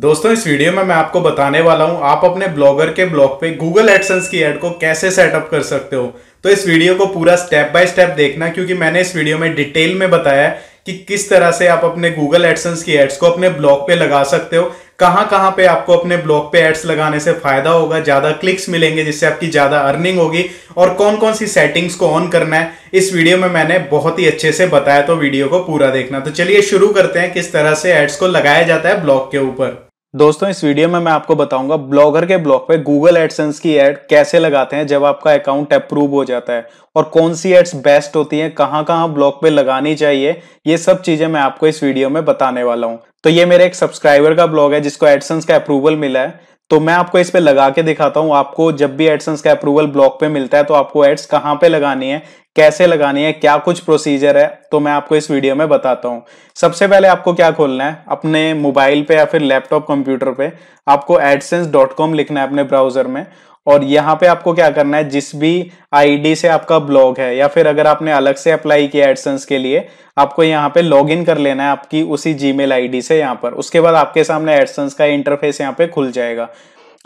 दोस्तों इस वीडियो में मैं आपको बताने वाला हूं आप अपने ब्लॉगर के ब्लॉग पे गूगल एडसेंस की एड को कैसे सेटअप कर सकते हो तो इस वीडियो को पूरा स्टेप बाय स्टेप देखना क्योंकि मैंने इस वीडियो में डिटेल में बताया कि किस तरह से आप अपने गूगल एडसेंस की एड्स को अपने ब्लॉग पे लगा सकते हो कहाँ कहाँ पे आपको अपने ब्लॉग पे एड्स लगाने से फायदा होगा ज्यादा क्लिक्स मिलेंगे जिससे आपकी ज्यादा अर्निंग होगी और कौन कौन सी सेटिंग्स को ऑन करना है इस वीडियो में मैंने बहुत ही अच्छे से बताया तो वीडियो को पूरा देखना तो चलिए शुरू करते हैं किस तरह से एड्स को लगाया जाता है ब्लॉग के ऊपर दोस्तों इस वीडियो में मैं आपको बताऊंगा ब्लॉगर के ब्लॉग पे गूगल एडसेंस की एड कैसे लगाते हैं जब आपका अकाउंट अप्रूव हो जाता है और कौन सी एड्स बेस्ट होती हैं कहां कहां ब्लॉग पे लगानी चाहिए ये सब चीजें मैं आपको इस वीडियो में बताने वाला हूं तो ये मेरे एक सब्सक्राइबर का ब्लॉग है जिसको एडसेंस का अप्रूवल मिला है तो मैं आपको इस पे लगा के दिखाता हूं आपको जब भी एडसेंस का अप्रूवल ब्लॉक पे मिलता है तो आपको एड्स कहाँ पे लगानी है कैसे लगानी है क्या कुछ प्रोसीजर है तो मैं आपको इस वीडियो में बताता हूं सबसे पहले आपको क्या खोलना है अपने मोबाइल पे या फिर लैपटॉप कंप्यूटर पे आपको एडसेंस लिखना है अपने ब्राउजर में और यहाँ पे आपको क्या करना है जिस भी आईडी से आपका ब्लॉग है या फिर अगर आपने अलग से अप्लाई किया एडसेंस के लिए आपको यहाँ पे लॉगिन कर लेना है आपकी उसी जीमेल आईडी से यहाँ पर उसके बाद आपके सामने एडसेंस का इंटरफेस यहाँ पे खुल जाएगा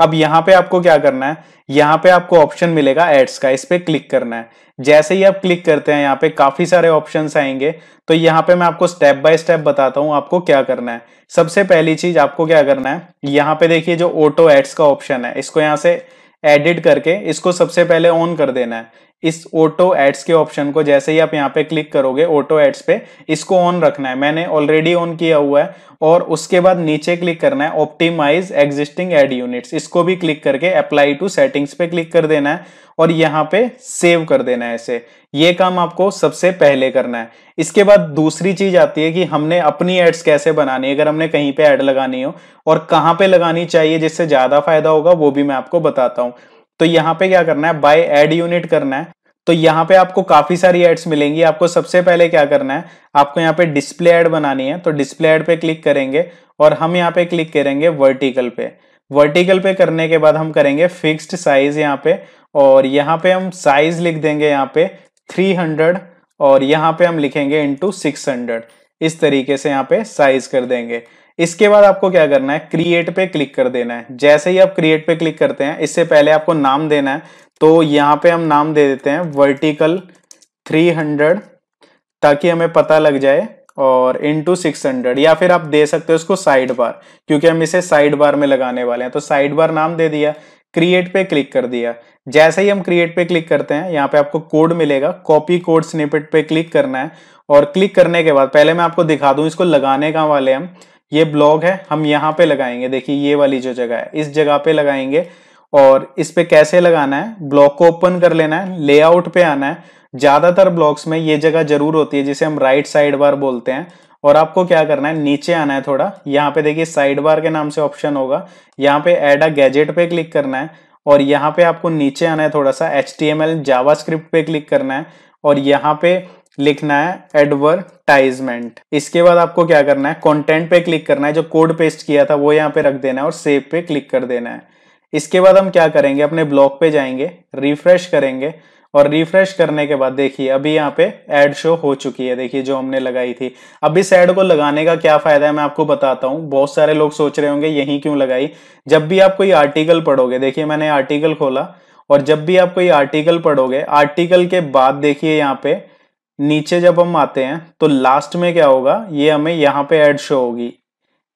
अब यहाँ पे आपको क्या करना है यहाँ पे आपको ऑप्शन मिलेगा एड्स का इस पर क्लिक करना है जैसे ही आप क्लिक करते हैं यहाँ पे काफी सारे ऑप्शन आएंगे तो यहाँ पे मैं आपको स्टेप बाय स्टेप बताता हूँ आपको क्या करना है सबसे पहली चीज आपको क्या करना है यहाँ पे देखिए जो ऑटो एड्स का ऑप्शन है इसको यहाँ से एडिट करके इसको सबसे पहले ऑन कर देना है इस ऑटो एड्स के ऑप्शन को जैसे ही आप यहाँ पे क्लिक करोगे ऑटो एड्स पे इसको ऑन रखना है मैंने ऑलरेडी ऑन किया हुआ है और उसके बाद नीचे क्लिक करना है ऑप्टिमाइज एग्जिस्टिंग एड यूनिट्स इसको भी क्लिक करके अप्लाई टू सेटिंग्स पे क्लिक कर देना है और यहाँ पे सेव कर देना है इसे ये काम आपको सबसे पहले करना है इसके बाद दूसरी चीज आती है कि हमने अपनी एड्स कैसे बनानी है अगर हमने कहीं पे एड लगानी हो और कहाँ पे लगानी चाहिए जिससे ज्यादा फायदा होगा वो भी मैं आपको बताता हूँ तो यहाँ पे क्या करना है बाय एड यूनिट करना है तो यहाँ पे आपको काफी सारी एड्स मिलेंगी आपको सबसे पहले क्या करना है आपको यहाँ पे डिस्प्ले एड बनानी है तो डिस्प्ले एड पे क्लिक करेंगे और हम यहाँ पे क्लिक करेंगे वर्टिकल पे वर्टिकल पे करने के बाद हम करेंगे फिक्स्ड साइज यहाँ पे और यहाँ पे हम साइज लिख देंगे यहाँ पे 300 और यहाँ पे हम लिखेंगे इंटू सिक्स इस तरीके से यहाँ पे साइज कर देंगे इसके बाद आपको क्या करना है क्रिएट पे क्लिक कर देना है जैसे ही आप क्रिएट पे क्लिक करते हैं इससे पहले आपको नाम देना है तो यहाँ पे हम नाम दे देते हैं वर्टिकल 300 ताकि हमें पता लग जाए और इनटू 600 या फिर आप दे सकते हो इसको साइड बार क्योंकि हम इसे साइड बार में लगाने वाले हैं तो साइड बार नाम दे दिया क्रिएट पे क्लिक कर दिया जैसे ही हम क्रिएट पे क्लिक करते हैं यहाँ पे आपको कोड मिलेगा कॉपी कोड स्निपेट पे क्लिक करना है और क्लिक करने के बाद पहले मैं आपको दिखा दूं इसको लगाने का वाले हम ये ब्लॉग है हम यहाँ पे लगाएंगे देखिए ये वाली जो जगह है इस जगह पे लगाएंगे और इस पे कैसे लगाना है ब्लॉक को ओपन कर लेना है लेआउट पे आना है ज्यादातर ब्लॉक्स में ये जगह जरूर होती है जिसे हम राइट साइड बार बोलते हैं और आपको क्या करना है नीचे आना है थोड़ा यहाँ पे देखिए साइड बार के नाम से ऑप्शन होगा यहाँ पे एड अ गैजेट पे क्लिक करना है और यहाँ पे आपको नीचे आना है थोड़ा सा H T M L JavaScript पे क्लिक करना है और यहाँ पे लिखना है एडवर्टाइजमेंट इसके बाद आपको क्या करना है कंटेंट पे क्लिक करना है जो कोड पेस्ट किया था वो यहाँ पे रख देना है और सेव पे क्लिक कर देना है इसके बाद हम क्या करेंगे अपने ब्लॉग पे जाएंगे रिफ्रेश करेंगे और रिफ्रेश करने के बाद देखिए अभी यहाँ पे एड शो हो चुकी है देखिए जो हमने लगाई थी अब इस एड को लगाने का क्या फायदा है मैं आपको बताता हूँ बहुत सारे लोग सोच रहे होंगे यही क्यों लगाई जब भी आप कोई आर्टिकल पढ़ोगे देखिए मैंने आर्टिकल खोला और जब भी आप कोई आर्टिकल पढ़ोगे आर्टिकल के बाद देखिए यहाँ पे नीचे जब हम आते हैं तो लास्ट में क्या होगा ये हमें यहाँ पे ऐड शो होगी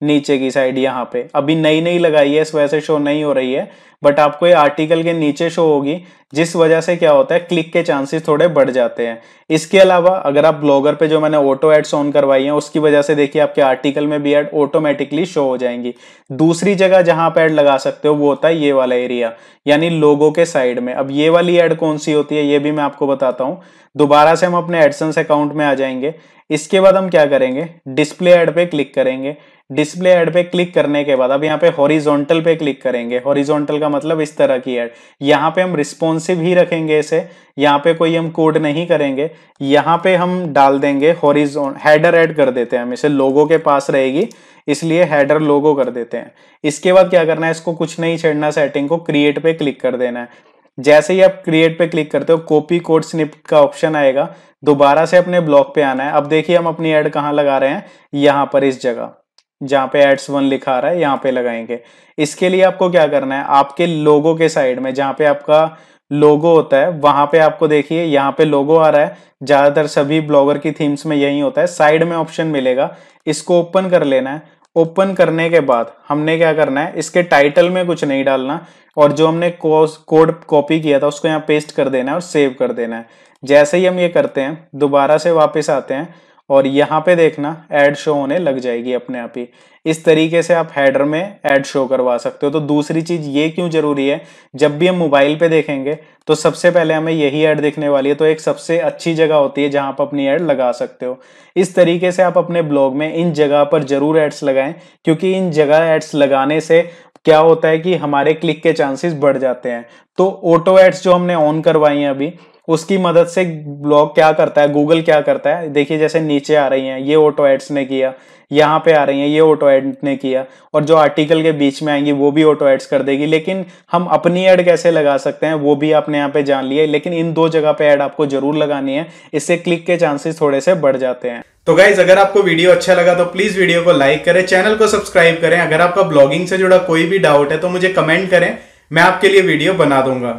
नीचे की साइड यहाँ पे अभी नई नई लगाई है इस वजह से शो नहीं हो रही है बट आपको ये आर्टिकल के नीचे शो होगी जिस वजह से क्या होता है क्लिक के चांसेस थोड़े बढ़ जाते हैं इसके अलावा अगर आप ब्लॉगर पे जो मैंने ऑटो एड्स ऑन करवाई हैं उसकी वजह से देखिए आपके आर्टिकल में भी एड ऑटोमेटिकली शो हो जाएंगी दूसरी जगह जहां आप एड लगा सकते हो वो होता है ये वाला एरिया यानी लोगों के साइड में अब ये वाली एड कौन सी होती है ये भी मैं आपको बताता हूँ दोबारा से हम अपने एडसन्स अकाउंट में आ जाएंगे इसके बाद हम क्या करेंगे डिस्प्ले एड पे क्लिक करेंगे डिस्प्ले एड पे क्लिक करने के बाद अब यहाँ पे हॉरिजॉन्टल पे क्लिक करेंगे हॉरिजॉन्टल का मतलब इस तरह की एड यहाँ पे हम रिस्पॉन्सिव ही रखेंगे इसे यहाँ पे कोई हम कोड नहीं करेंगे यहाँ पे हम डाल देंगे हॉरिजोन हैडर एड कर देते हैं हम इसे लोगो के पास रहेगी इसलिए हैडर लोगो कर देते हैं इसके बाद क्या करना है इसको कुछ नहीं छेड़ना सेटिंग को क्रिएट पे क्लिक कर देना है जैसे ही आप क्रिएट पे क्लिक करते हो कॉपी कोड स्निप का ऑप्शन आएगा दोबारा से अपने ब्लॉक पे आना है अब देखिए हम अपनी एड कहाँ लगा रहे हैं यहां पर इस जगह जहां पे एड्स वन लिखा आ रहा है यहां पे लगाएंगे इसके लिए आपको क्या करना है आपके लोगो के साइड में जहां पे आपका लोगो होता है वहां पे आपको देखिए यहाँ पे लोगो आ रहा है ज्यादातर सभी ब्लॉगर की थीम्स में यही होता है साइड में ऑप्शन मिलेगा इसको ओपन कर लेना है ओपन करने के बाद हमने क्या करना है इसके टाइटल में कुछ नहीं डालना और जो हमने कोड कॉपी किया था उसको यहाँ पेस्ट कर देना है और सेव कर देना है जैसे ही हम ये करते हैं दोबारा से वापस आते हैं और यहाँ पे देखना एड शो होने लग जाएगी अपने आप ही इस तरीके से आप हेडर में एड शो करवा सकते हो तो दूसरी चीज ये क्यों जरूरी है जब भी हम मोबाइल पे देखेंगे तो सबसे पहले हमें यही एड दिखने वाली है तो एक सबसे अच्छी जगह होती है जहां आप अपनी एड लगा सकते हो इस तरीके से आप अपने ब्लॉग में इन जगह पर जरूर एड्स लगाएं क्योंकि इन जगह एड्स लगाने से क्या होता है कि हमारे क्लिक के चांसेस बढ़ जाते हैं तो ऑटो एड्स जो हमने ऑन करवाई हैं अभी उसकी मदद से ब्लॉग क्या करता है गूगल क्या करता है देखिए जैसे नीचे आ रही हैं ये ऑटो एड्स ने किया यहाँ पे आ रही हैं ये ऑटो एड ने किया और जो आर्टिकल के बीच में आएंगी वो भी ऑटो एड्स कर देगी लेकिन हम अपनी एड कैसे लगा सकते हैं वो भी आपने यहाँ पे जान लिया लेकिन इन दो जगह पे एड आपको जरूर लगानी है इससे क्लिक के चांसेस थोड़े से बढ़ जाते हैं तो गाइज अगर आपको वीडियो अच्छा लगा तो प्लीज वीडियो को लाइक करें चैनल को सब्सक्राइब करें अगर आपका ब्लॉगिंग से जुड़ा कोई भी डाउट है तो मुझे कमेंट करें मैं आपके लिए वीडियो बना दूंगा